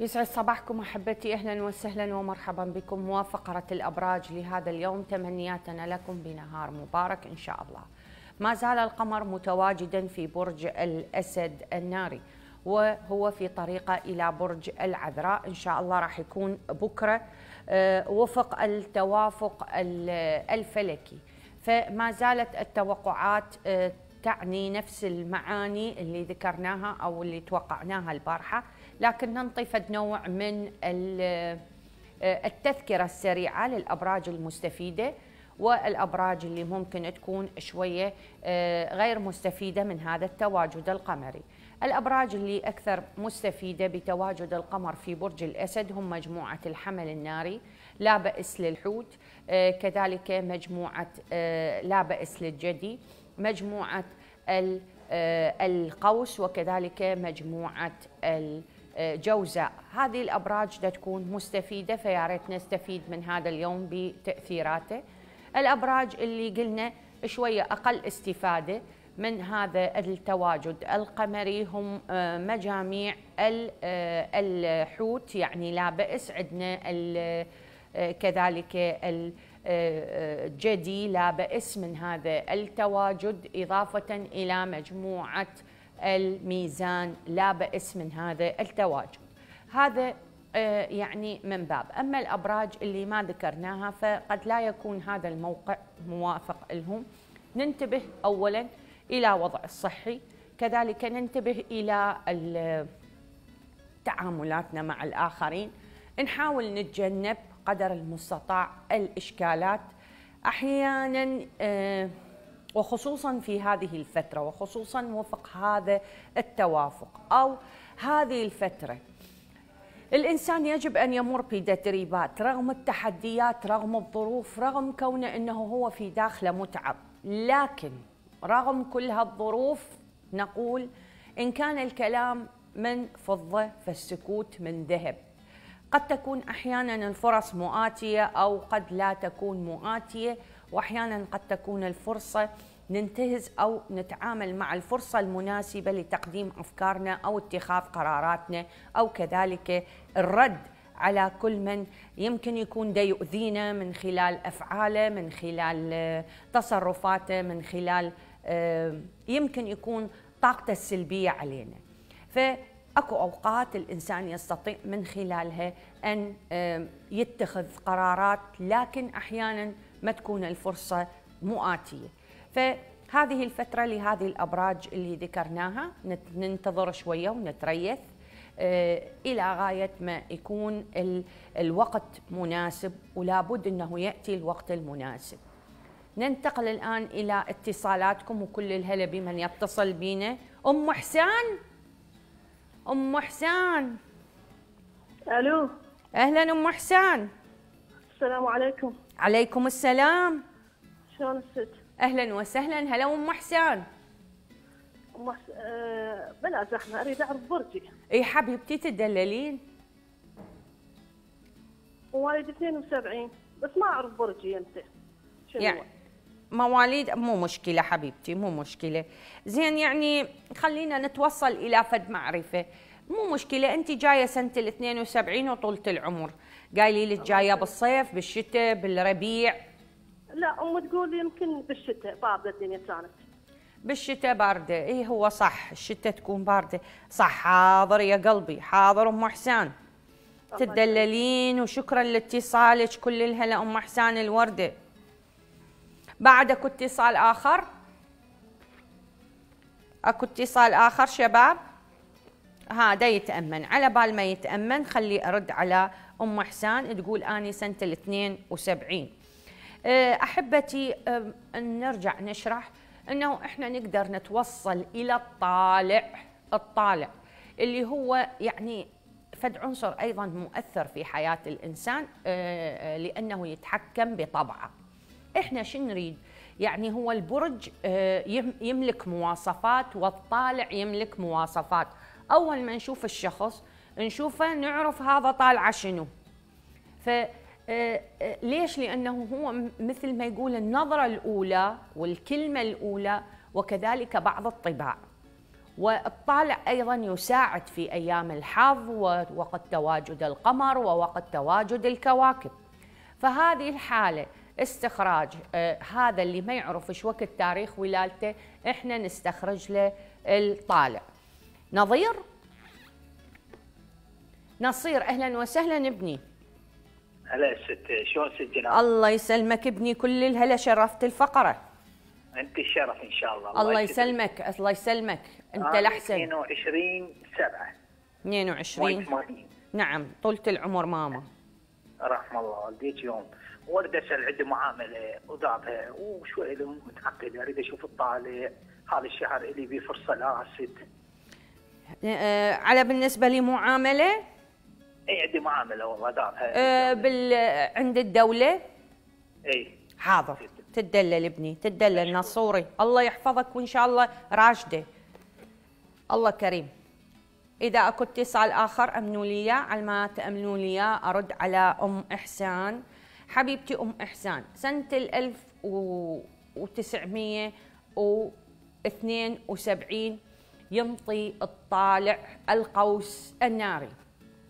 يسعد صباحكم احبتي اهلا وسهلا ومرحبا بكم وفقره الابراج لهذا اليوم تمنياتنا لكم بنهار مبارك ان شاء الله. ما زال القمر متواجدا في برج الاسد الناري وهو في طريقه الى برج العذراء ان شاء الله راح يكون بكره آه، وفق التوافق الفلكي فما زالت التوقعات آه، تعني نفس المعاني اللي ذكرناها او اللي توقعناها البارحه لكن ننطي فد نوع من آه، التذكرة السريعة للأبراج المستفيدة والأبراج اللي ممكن تكون شوية آه، غير مستفيدة من هذا التواجد القمري الأبراج اللي أكثر مستفيدة بتواجد القمر في برج الأسد هم مجموعة الحمل الناري لا بأس للحوت آه، كذلك مجموعة لا بأس للجدي مجموعة القوس وكذلك مجموعة القوس جوزاء هذه الأبراج دا تكون مستفيدة فيا ريت نستفيد من هذا اليوم بتأثيراته الأبراج اللي قلنا شوية أقل استفادة من هذا التواجد القمري هم آه، مجاميع آه، الحوت يعني لا بأس عندنا آه، كذلك الجدي لا بأس من هذا التواجد إضافة إلى مجموعة الميزان لا بأس من هذا التواجد هذا آه، يعني من باب أما الأبراج اللي ما ذكرناها فقد لا يكون هذا الموقع موافق لهم ننتبه أولا إلى وضع الصحي كذلك ننتبه إلى تعاملاتنا مع الآخرين نحاول نتجنب قدر المستطاع الإشكالات أحيانا آه، وخصوصا في هذه الفترة وخصوصا وفق هذا التوافق أو هذه الفترة الإنسان يجب أن يمر بتدريبات رغم التحديات رغم الظروف رغم كونه أنه هو في داخله متعب لكن رغم كل هالظروف نقول إن كان الكلام من فضة فالسكوت من ذهب قد تكون أحيانا الفرص مؤاتية أو قد لا تكون مؤاتية واحيانا قد تكون الفرصه ننتهز او نتعامل مع الفرصه المناسبه لتقديم افكارنا او اتخاذ قراراتنا او كذلك الرد على كل من يمكن يكون يؤذينا من خلال افعاله من خلال آه، تصرفاته من خلال آه، يمكن يكون طاقته السلبيه علينا فاكو اوقات الانسان يستطيع من خلالها ان آه، يتخذ قرارات لكن احيانا ما تكون الفرصة مؤاتية فهذه الفترة لهذه الأبراج اللي ذكرناها ننتظر شوية ونتريث آه، إلى غاية ما يكون الوقت مناسب ولا بد أنه يأتي الوقت المناسب ننتقل الآن إلى اتصالاتكم وكل الهلا بمن يتصل بينا أم حسان أم حسان ألو أهلا أم حسان السلام عليكم عليكم السلام شلون ست؟ اهلا وسهلا هلا ام حسان ام حسان أه بلا زحمه اريد اعرف برجي اي حبيبتي تدللين مواليد 72 بس ما اعرف برجي انت شنو يعني مواليد مو مشكله حبيبتي مو مشكله زين يعني خلينا نتوصل الى فد معرفه مو مشكله انت جايه سنه ال 72 وطولة العمر قايلي لك جايه بالصيف بالشتاء بالربيع لا ام تقول يمكن بالشتاء بارده الدنيا كانت بالشتاء بارده اي هو صح الشتاء تكون بارده صح حاضر يا قلبي حاضر ام حسان تدللين وشكرا لاتصالك كل الهلا ام حسان الورده بعدك اتصال اخر اكو اتصال اخر شباب هذا يتامن على بال ما يتامن خلي ارد على ام حسان تقول اني سنه ال 72 أه، احبتي أه، نرجع نشرح انه احنا نقدر نتوصل الى الطالع الطالع اللي هو يعني فد عنصر ايضا مؤثر في حياه الانسان أه، لانه يتحكم بطبعه احنا شو نريد يعني هو البرج يملك مواصفات والطالع يملك مواصفات اول ما نشوف الشخص نشوفه نعرف هذا طالع شنو ف آه، آه، ليش لانه هو مثل ما يقول النظره الاولى والكلمه الاولى وكذلك بعض الطباع والطالع ايضا يساعد في ايام الحظ ووقت تواجد القمر ووقت تواجد الكواكب فهذه الحاله استخراج آه، هذا اللي ما يعرف وقت تاريخ ولادته احنا نستخرج له الطالع نظير نصير اهلا وسهلا ابني هلا ست شلون ست جناب الله يسلمك ابني كل الهلا شرفت الفقره انت الشرف ان شاء الله الله, الله يسلمك الله يسلمك انت الاحسن 22 7 22 نعم طولة العمر ماما رحم الله والديك يوم ورد اسال عنده معامله وضعتها وشوي متعقده اريد اشوف الطالع هذا الشهر اللي بيه فرصه لا ست آه، على بالنسبه لي معامله اي عندي معامله والله دارها آه، بال عند الدوله اي حاضر تدلل ابني تدلل نصوري الله يحفظك وان شاء الله راشده الله كريم اذا اكو اتصال اخر امنوا لي اياه على ما تامنوا لي اياه ارد على ام احسان حبيبتي ام احسان سنه ال 1972 ينطي الطالع القوس الناري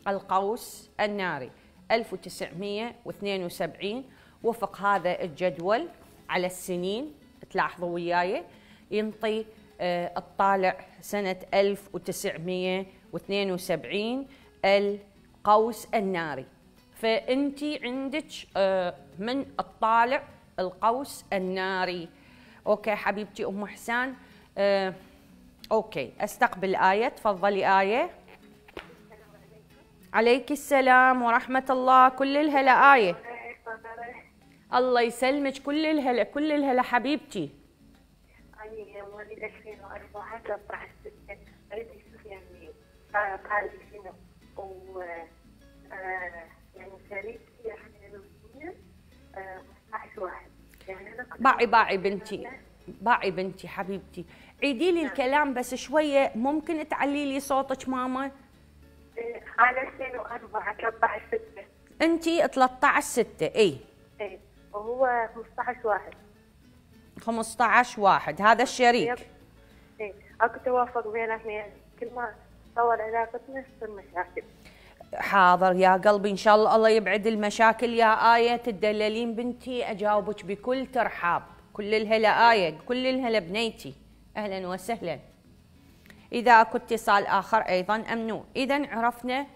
القوس الناري 1972 وفق هذا الجدول على السنين تلاحظوا وياي ينطي آه، الطالع سنة 1972 القوس الناري فأنت عندك آه، من الطالع القوس الناري أوكي حبيبتي أم حسان آه، اوكي استقبل ايه تفضلي ايه عليك السلام ورحمة الله كل الهلا آية الله يسلمك كل الهلا كل الهلا حبيبتي باعي باعي بنتي باعي بنتي حبيبتي عيدي لي الكلام بس شويه ممكن تعلي لي صوتك ماما انا 2004 13 6 انت 13 6 اي اي وهو 15 1 15 1 هذا الشريك اي اكو توافق بينهم كل ما طول علاقتنا تصير مشاكل حاضر يا قلبي ان شاء الله الله يبعد المشاكل يا ايه تدللين بنتي اجاوبك بكل ترحاب كل الهلا ايه كل الهلا بنيتي أهلا وسهلا إذا اكو اتصال آخر أيضا أمنو إذا عرفنا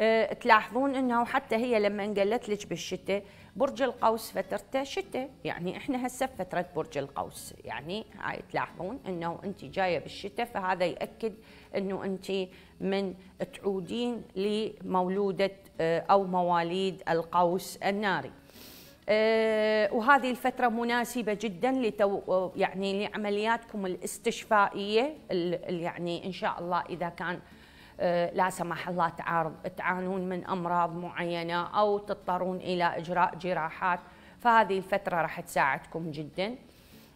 أه تلاحظون أنه حتى هي لما انقلت لك بالشتاء برج القوس فترته شتاء يعني احنا هسه بفترة برج القوس يعني هاي تلاحظون انه انت جايه بالشتاء فهذا ياكد انه انت من تعودين لمولوده آه، او مواليد القوس الناري آه، وهذه الفترة مناسبة جدا لتو يعني لعملياتكم الاستشفائية يعني إن شاء الله إذا كان آه، لا سمح الله تعارض تعانون من أمراض معينة أو تضطرون إلى إجراء جراحات فهذه الفترة راح تساعدكم جدا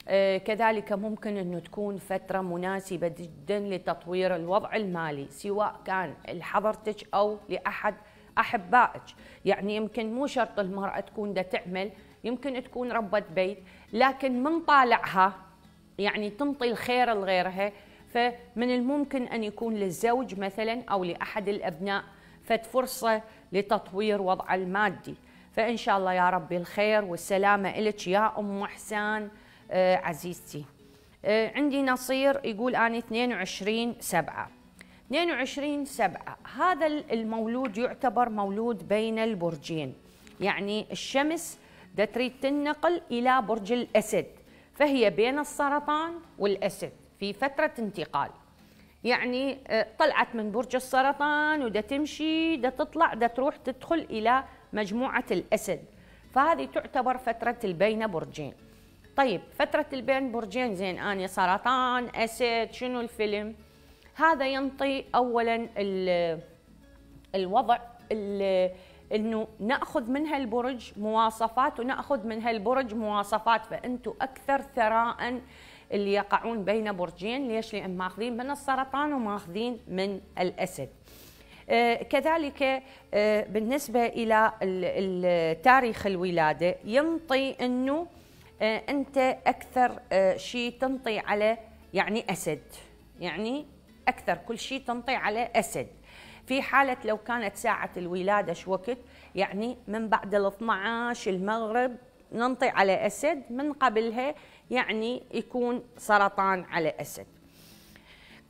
آه، كذلك ممكن أن تكون فترة مناسبة جدا لتطوير الوضع المالي سواء كان لحضرتك أو لأحد احبائك يعني يمكن مو شرط المراه تكون دا تعمل يمكن تكون ربة بيت لكن من طالعها يعني تنطي الخير لغيرها فمن الممكن ان يكون للزوج مثلا او لاحد الابناء فد فرصه لتطوير وضعه المادي فان شاء الله يا ربي الخير والسلامه إلك يا ام احسان آه، عزيزتي آه، عندي نصير يقول انا 22 سبعة 22 سبعة هذا المولود يعتبر مولود بين البرجين يعني الشمس دا تريد تنقل إلى برج الأسد فهي بين السرطان والأسد في فترة انتقال يعني آه، طلعت من برج السرطان ودا تمشي دا تطلع دا تروح تدخل إلى مجموعة الأسد فهذه تعتبر فترة البين برجين طيب فترة البين برجين زين أنا سرطان أسد شنو الفيلم؟ هذا ينطي أولا الوضع انه ناخذ من هالبرج مواصفات وناخذ من هالبرج مواصفات فانتم اكثر ثراء اللي يقعون بين برجين ليش لان ماخذين من السرطان وماخذين من الاسد آه، كذلك آه، بالنسبه الى تاريخ الولاده ينطي انه آه، انت اكثر شيء تنطي على يعني اسد يعني أكثر كل شيء تنطي على أسد في حالة لو كانت ساعة الولادة شو وقت يعني من بعد ال 12 المغرب ننطي على أسد من قبلها يعني يكون سرطان على أسد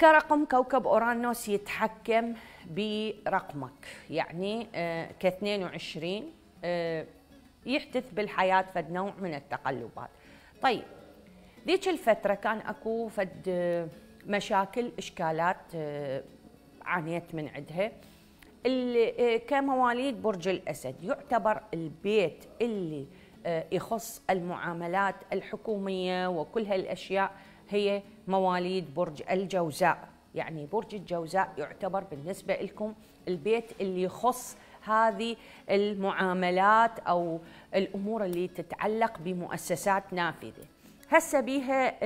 كرقم كوكب أورانوس يتحكم برقمك يعني آه، ك 22 آه، يحدث بالحياة فد نوع من التقلبات طيب ذيك الفترة كان أكو فد آه، مشاكل اشكالات آه، عانيت من عندها آه، كمواليد برج الاسد يعتبر البيت اللي آه، يخص المعاملات الحكوميه وكل هالاشياء هي مواليد برج الجوزاء يعني برج الجوزاء يعتبر بالنسبه لكم البيت اللي يخص هذه المعاملات او الامور اللي تتعلق بمؤسسات نافذه هسه بيها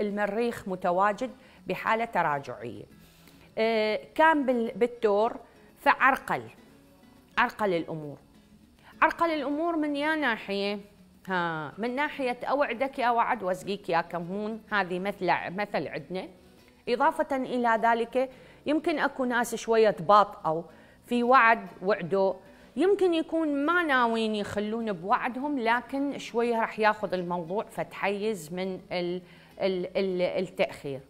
المريخ متواجد بحالة تراجعية آه، كان بالدور فعرقل عرقل الأمور عرقل الأمور من يا ناحية ها من ناحية أوعدك يا وعد وزقيك يا كمون هذه مثل مثل عندنا إضافة إلى ذلك يمكن أكو ناس شوية باطئوا في وعد وعدوا يمكن يكون ما ناويين يخلون بوعدهم لكن شوية راح ياخذ الموضوع فتحيز من التأخير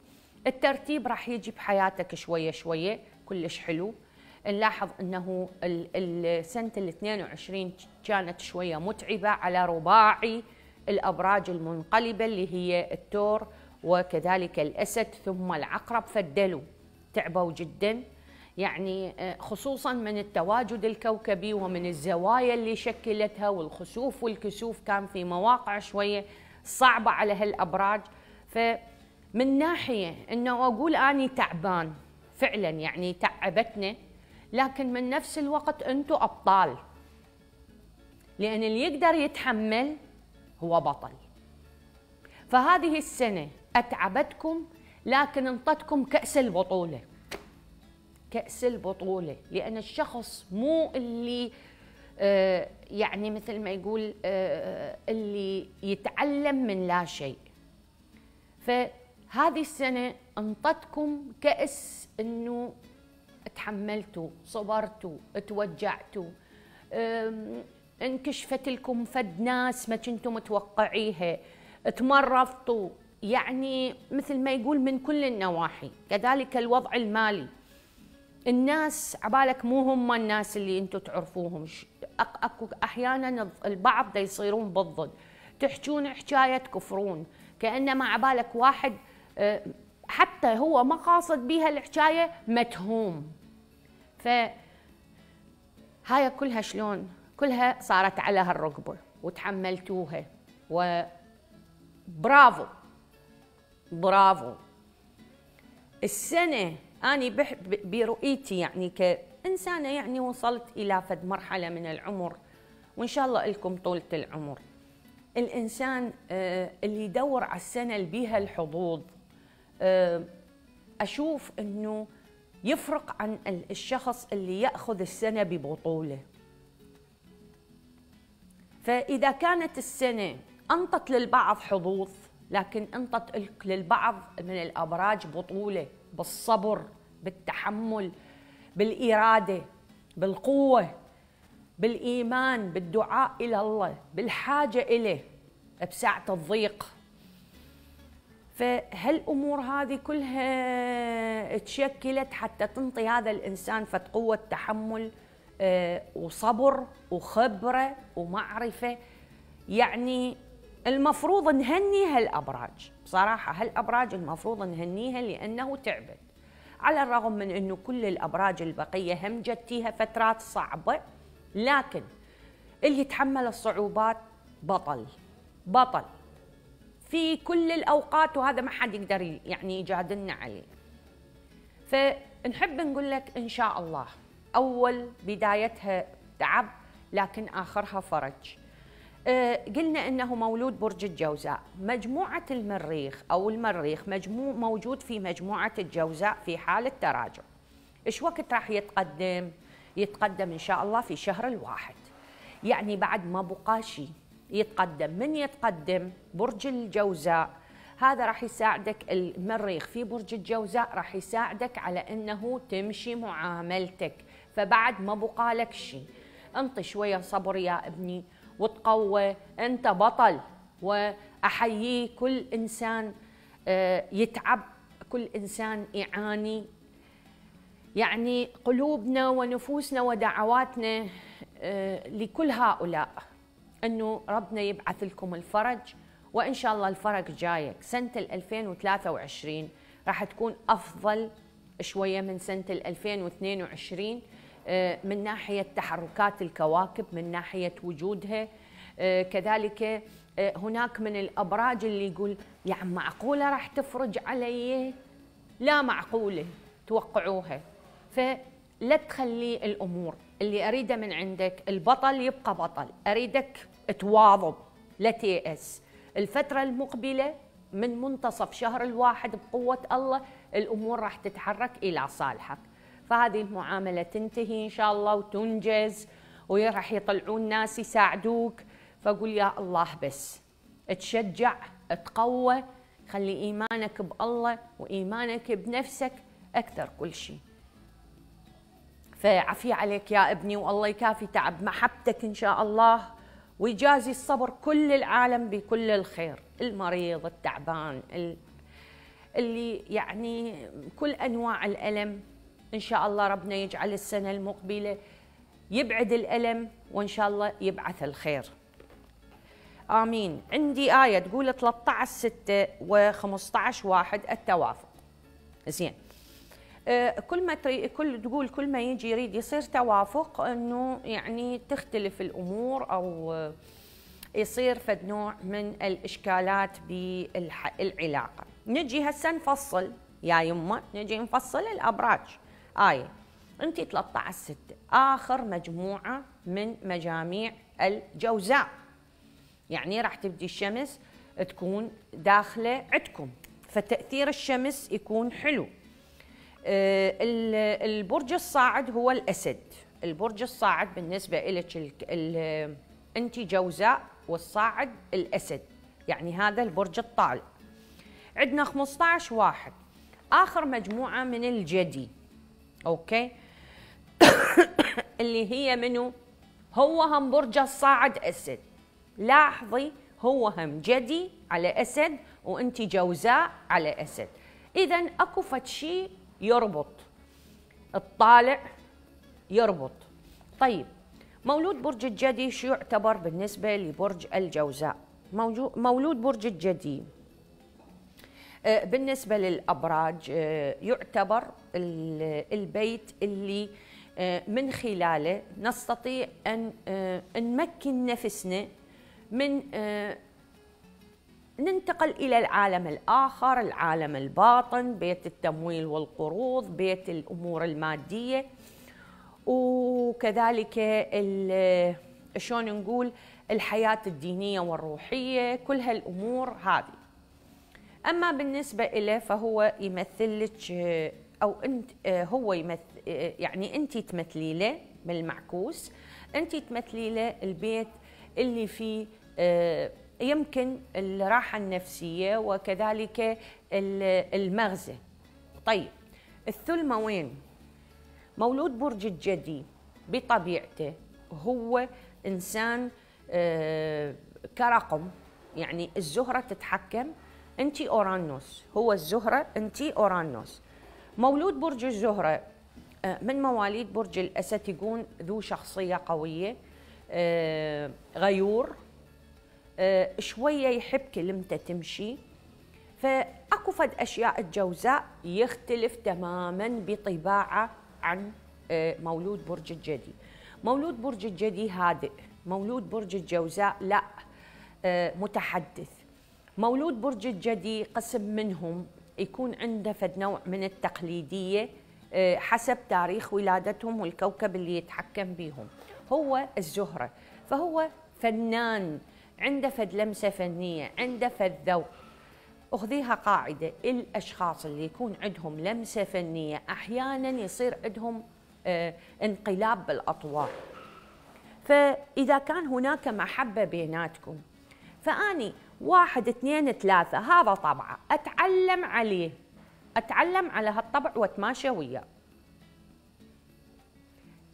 الترتيب راح يجي بحياتك شويه شويه كلش حلو نلاحظ انه السنه ال 22 كانت شويه متعبه على رباعي الابراج المنقلبه اللي هي التور وكذلك الاسد ثم العقرب فدلوا تعبوا جدا يعني آه، خصوصا من التواجد الكوكبي ومن الزوايا اللي شكلتها والخسوف والكسوف كان في مواقع شويه صعبه على هالابراج ف من ناحيه انه اقول اني تعبان فعلا يعني تعبتنا لكن من نفس الوقت انتم ابطال لان اللي يقدر يتحمل هو بطل فهذه السنه اتعبتكم لكن انطتكم كاس البطوله كاس البطوله لان الشخص مو اللي آه، يعني مثل ما يقول آه، آه، اللي يتعلم من لا شيء ف هذه السنة انطتكم كأس انه تحملتوا صبرتوا توجعتوا انكشفت لكم فد ناس ما كنتوا متوقعيها تمرفتوا يعني مثل ما يقول من كل النواحي كذلك الوضع المالي الناس عبالك مو هم الناس اللي انتم تعرفوهم اكو احيانا البعض دا يصيرون بالضد تحجون حكايه تكفرون كانما عبالك واحد أه، حتى هو ما قاصد بيها الحكايه متهوم ف هاي كلها شلون كلها صارت على هالركبه وتحملتوها و برافو برافو السنه اني برؤيتي يعني كانسانه يعني وصلت الى فد مرحله من العمر وان شاء الله لكم طولة العمر الانسان أه، اللي يدور على السنه اللي بيها الحظوظ آه، اشوف انه يفرق عن الشخص اللي ياخذ السنه ببطوله فاذا كانت السنه انطت للبعض حظوظ لكن انطت للبعض من الابراج بطوله بالصبر بالتحمل بالاراده بالقوه بالايمان بالدعاء الى الله بالحاجه اليه بساعه الضيق فهالامور هذه كلها تشكلت حتى تنطي هذا الانسان فت قوه تحمل آه، وصبر وخبره ومعرفه يعني المفروض نهني هالابراج بصراحه هالابراج المفروض نهنيها لانه تعبت على الرغم من انه كل الابراج البقيه هم جتيها فترات صعبه لكن اللي تحمل الصعوبات بطل بطل في كل الاوقات وهذا ما حد يقدر يعني يجادلنا عليه فنحب نقول لك ان شاء الله اول بدايتها تعب لكن اخرها فرج آه، قلنا انه مولود برج الجوزاء مجموعه المريخ او المريخ مجموع موجود في مجموعه الجوزاء في حال التراجع ايش وقت راح يتقدم يتقدم ان شاء الله في شهر الواحد يعني بعد ما بقى شيء يتقدم من يتقدم برج الجوزاء هذا راح يساعدك المريخ في برج الجوزاء راح يساعدك على انه تمشي معاملتك فبعد ما بقالك شيء انطي شويه صبر يا ابني وتقوى انت بطل واحيي كل انسان آه، يتعب كل انسان يعاني يعني قلوبنا ونفوسنا ودعواتنا آه، لكل هؤلاء انه ربنا يبعث لكم الفرج وان شاء الله الفرج جايك سنه 2023 راح تكون افضل شويه من سنه 2022 آه، من ناحيه تحركات الكواكب من ناحيه وجودها آه، كذلك آه، هناك من الابراج اللي يقول يا عم معقوله راح تفرج علي لا معقوله توقعوها فلا تخلي الامور اللي اريده من عندك البطل يبقى بطل اريدك تواظب لا تيأس الفترة المقبلة من منتصف شهر الواحد بقوة الله الأمور راح تتحرك إلى صالحك فهذه المعاملة تنتهي إن شاء الله وتنجز وراح يطلعون ناس يساعدوك فقول يا الله بس تشجع تقوى خلي إيمانك بالله وإيمانك بنفسك أكثر كل شيء فعفي عليك يا ابني والله يكافي تعب محبتك إن شاء الله ويجازي الصبر كل العالم بكل الخير المريض التعبان اللي يعني كل أنواع الألم إن شاء الله ربنا يجعل السنة المقبلة يبعد الألم وإن شاء الله يبعث الخير آمين عندي آية تقول 13 6 و 15 1 التوافق زين آه، كل ما تري كل تقول كل ما يجي يريد يصير توافق انه يعني تختلف الامور او آه، يصير فد نوع من الاشكالات بالعلاقه نجي هسه نفصل يا يمه نجي نفصل الابراج ايه انت 13 6 اخر مجموعه من مجاميع الجوزاء يعني راح تبدي الشمس تكون داخله عندكم فتاثير الشمس يكون حلو آه، البرج الصاعد هو الاسد البرج الصاعد بالنسبه لك انت جوزاء والصاعد الاسد يعني هذا البرج الطالع عندنا 15 واحد اخر مجموعه من الجدي اوكي اللي هي منو هو هم برج الصاعد اسد لاحظي هو هم جدي على اسد وانت جوزاء على اسد اذا اكو فد شيء يربط الطالع يربط طيب مولود برج الجدي شو يعتبر بالنسبة لبرج الجوزاء مولود برج الجدي آه، بالنسبة للأبراج آه، يعتبر البيت اللي آه، من خلاله نستطيع أن نمكن نفسنا من ننتقل إلى العالم الآخر العالم الباطن بيت التمويل والقروض بيت الأمور المادية وكذلك شلون نقول الحياة الدينية والروحية كل هالأمور هذه أما بالنسبة إليه فهو يمثل لك أو أنت هو يمثل يعني أنت تمثلي له بالمعكوس أنت تمثلي له البيت اللي فيه يمكن الراحة النفسية وكذلك المغزى طيب الثلمة وين؟ مولود برج الجدي بطبيعته هو إنسان آه، كرقم يعني الزهرة تتحكم أنت أورانوس هو الزهرة أنت أورانوس مولود برج الزهرة آه، من مواليد برج الأسد يكون ذو شخصية قوية آه، غيور آه، شويه يحب كلمته تمشي فاكو فد اشياء الجوزاء يختلف تماما بطباعه عن آه، مولود برج الجدي مولود برج الجدي هادئ مولود برج الجوزاء لا آه، متحدث مولود برج الجدي قسم منهم يكون عنده فد نوع من التقليديه حسب تاريخ ولادتهم والكوكب اللي يتحكم بيهم هو الزهره فهو فنان عنده فد لمسه فنيه عنده فد ذوق اخذيها قاعده الاشخاص اللي يكون عندهم لمسه فنيه احيانا يصير عندهم آه انقلاب بالاطوار فاذا كان هناك محبه بيناتكم فاني واحد اثنين ثلاثه هذا طبعه اتعلم عليه اتعلم على هالطبع واتماشى وياه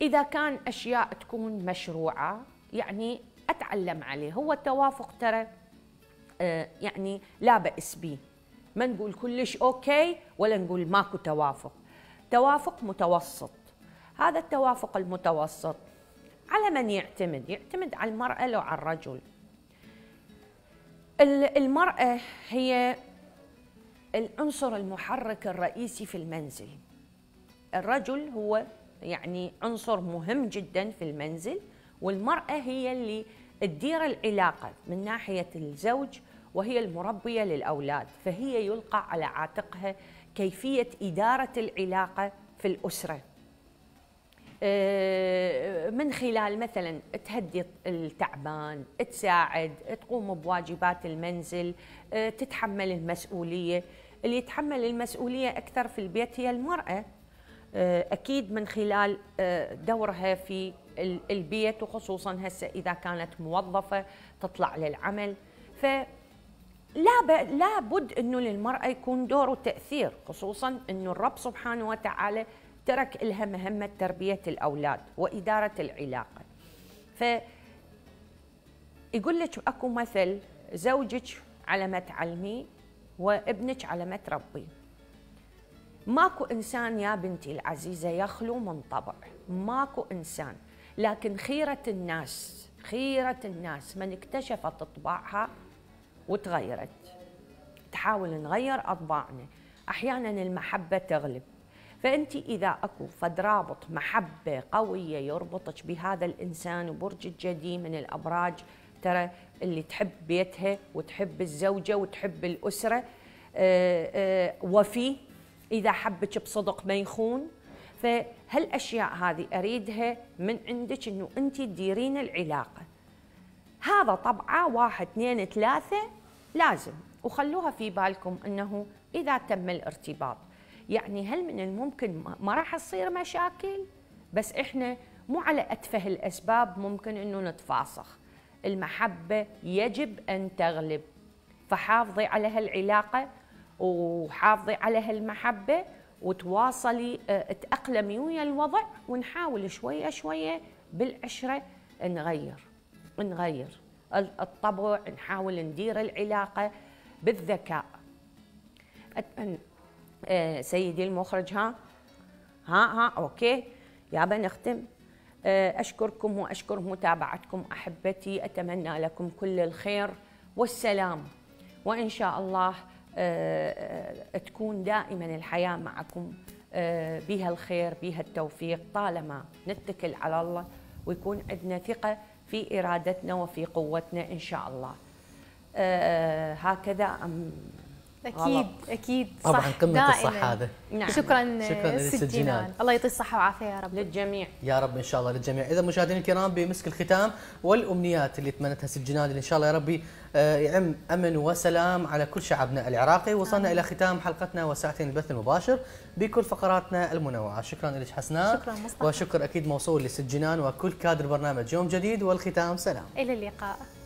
اذا كان اشياء تكون مشروعه يعني اتعلم عليه هو التوافق ترى آه، يعني لا بأس به ما نقول كلش اوكي ولا نقول ماكو توافق توافق متوسط هذا التوافق المتوسط على من يعتمد يعتمد على المرأة لو على الرجل المرأة هي العنصر المحرك الرئيسي في المنزل الرجل هو يعني عنصر مهم جدا في المنزل والمرأة هي اللي تدير العلاقة من ناحية الزوج وهي المربية للأولاد فهي يلقى على عاتقها كيفية إدارة العلاقة في الأسرة آه، من خلال مثلا تهدي التعبان تساعد تقوم بواجبات المنزل آه، تتحمل المسؤولية اللي يتحمل المسؤولية أكثر في البيت هي المرأة آه، أكيد من خلال دورها في البيت وخصوصا هسه اذا كانت موظفه تطلع للعمل ف لا لا بد انه للمراه يكون دور وتاثير خصوصا انه الرب سبحانه وتعالى ترك لها مهمه تربيه الاولاد واداره العلاقه ف يقول لك اكو مثل زوجك على ما تعلمي وابنك على ما تربي ماكو انسان يا بنتي العزيزه يخلو من طبع ماكو انسان لكن خيرة الناس خيرة الناس من اكتشفت طباعها وتغيرت تحاول نغير أطباعنا أحيانا المحبة تغلب فأنت إذا أكو فد رابط محبة قوية يربطك بهذا الإنسان وبرج الجدي من الأبراج ترى اللي تحب بيتها وتحب الزوجة وتحب الأسرة آه، آه، وفي إذا حبك بصدق ما يخون ف هالاشياء هذه اريدها من عندك انه انت تديرين العلاقه هذا طبعه واحد اثنين ثلاثه لازم وخلوها في بالكم انه اذا تم الارتباط يعني هل من الممكن ما راح تصير مشاكل بس احنا مو على اتفه الاسباب ممكن انه نتفاصخ المحبه يجب ان تغلب فحافظي على هالعلاقه وحافظي على هالمحبه وتواصلي آه، تأقلمي ويا الوضع ونحاول شوية شوية بالعشرة نغير نغير الطبع نحاول ندير العلاقة بالذكاء أتمنى آه، سيدي المخرج ها ها ها أوكي يابا نختم آه، أشكركم وأشكر متابعتكم أحبتي أتمنى لكم كل الخير والسلام وإن شاء الله آه، آه، تكون دائما الحياة معكم آه، بها الخير بها التوفيق طالما نتكل على الله ويكون عندنا ثقة في إرادتنا وفي قوتنا إن شاء الله هكذا اكيد غلط. اكيد صح طبعا قمه الصح هذا نعم. شكرا شكرا الجنان الله يعطيه الصحه والعافيه يا رب للجميع يا رب ان شاء الله للجميع اذا مشاهدينا الكرام بمسك الختام والامنيات اللي تمنتها سجنان اللي ان شاء الله يا ربي آه، يعم امن وسلام على كل شعبنا العراقي وصلنا آه. الى ختام حلقتنا وساعتين البث المباشر بكل فقراتنا المنوعه شكرا لك حسناء شكرا مصطفى وشكر اكيد موصول لسجنان وكل كادر برنامج يوم جديد والختام سلام الى اللقاء